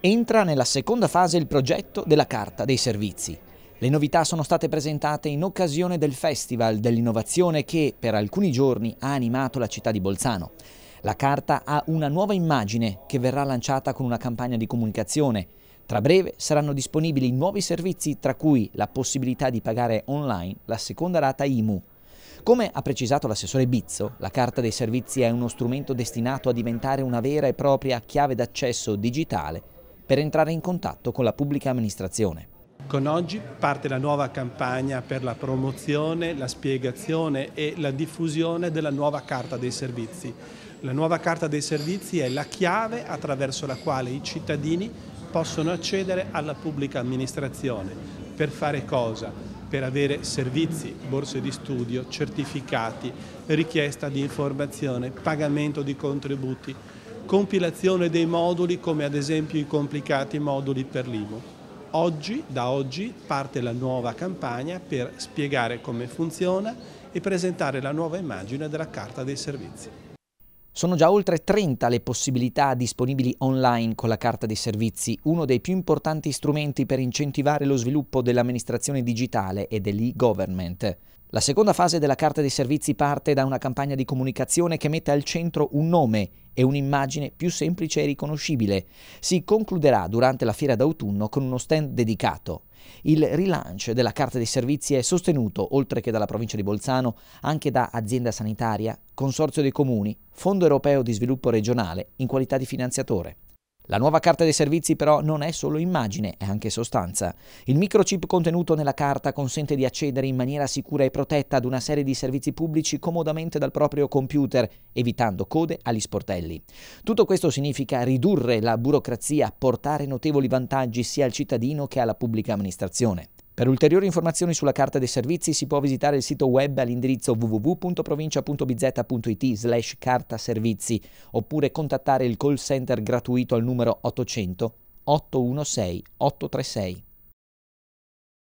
Entra nella seconda fase il progetto della Carta dei Servizi. Le novità sono state presentate in occasione del Festival dell'Innovazione che per alcuni giorni ha animato la città di Bolzano. La carta ha una nuova immagine che verrà lanciata con una campagna di comunicazione. Tra breve saranno disponibili nuovi servizi tra cui la possibilità di pagare online la seconda rata IMU. Come ha precisato l'assessore Bizzo, la carta dei servizi è uno strumento destinato a diventare una vera e propria chiave d'accesso digitale per entrare in contatto con la pubblica amministrazione. Con oggi parte la nuova campagna per la promozione, la spiegazione e la diffusione della nuova Carta dei Servizi. La nuova Carta dei Servizi è la chiave attraverso la quale i cittadini possono accedere alla pubblica amministrazione. Per fare cosa? Per avere servizi, borse di studio, certificati, richiesta di informazione, pagamento di contributi, compilazione dei moduli come ad esempio i complicati moduli per l'IMU. Oggi, da oggi, parte la nuova campagna per spiegare come funziona e presentare la nuova immagine della carta dei servizi. Sono già oltre 30 le possibilità disponibili online con la Carta dei Servizi, uno dei più importanti strumenti per incentivare lo sviluppo dell'amministrazione digitale e dell'e-government. La seconda fase della carta dei servizi parte da una campagna di comunicazione che mette al centro un nome e un'immagine più semplice e riconoscibile. Si concluderà durante la fiera d'autunno con uno stand dedicato. Il rilancio della carta dei servizi è sostenuto, oltre che dalla provincia di Bolzano, anche da azienda sanitaria, consorzio dei comuni, Fondo europeo di sviluppo regionale in qualità di finanziatore. La nuova carta dei servizi però non è solo immagine, è anche sostanza. Il microchip contenuto nella carta consente di accedere in maniera sicura e protetta ad una serie di servizi pubblici comodamente dal proprio computer, evitando code agli sportelli. Tutto questo significa ridurre la burocrazia, portare notevoli vantaggi sia al cittadino che alla pubblica amministrazione. Per ulteriori informazioni sulla carta dei servizi si può visitare il sito web all'indirizzo www.provincia.bz.it slash carta servizi oppure contattare il call center gratuito al numero 800 816 836.